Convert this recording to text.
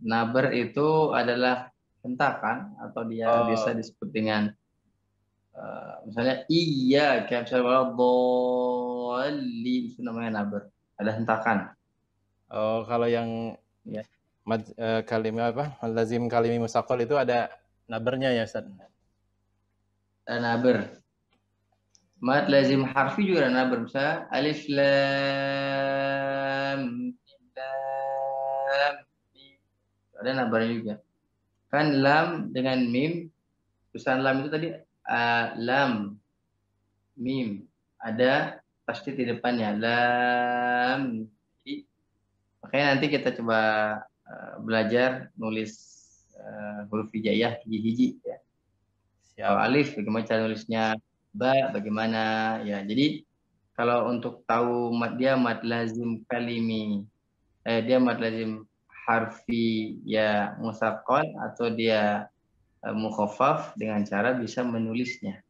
Naber itu adalah hentakan atau dia oh. bisa disebut dengan uh, misalnya iya kayak boli itu namanya naber ada hentakan oh kalau yang ya. maj, uh, kalimi apa lazim kalimi musakol itu ada nabernya ya Ustaz? ada naber mad lazim harfi juga ada naber misalnya alif lam Ada nabarnya juga. Kan lam dengan mim, tulisan lam itu tadi uh, lam, mim. Ada pasti di depannya lam. i makanya nanti kita coba uh, belajar nulis uh, huruf hijaiyah hiji-hiji ya. Siap. Alif bagaimana cara nulisnya, ba bagaimana ya. Jadi kalau untuk tahu mat dia mat lazim kalimi eh dia mat lazim harfi ya musakon atau dia uh, dengan cara bisa menulisnya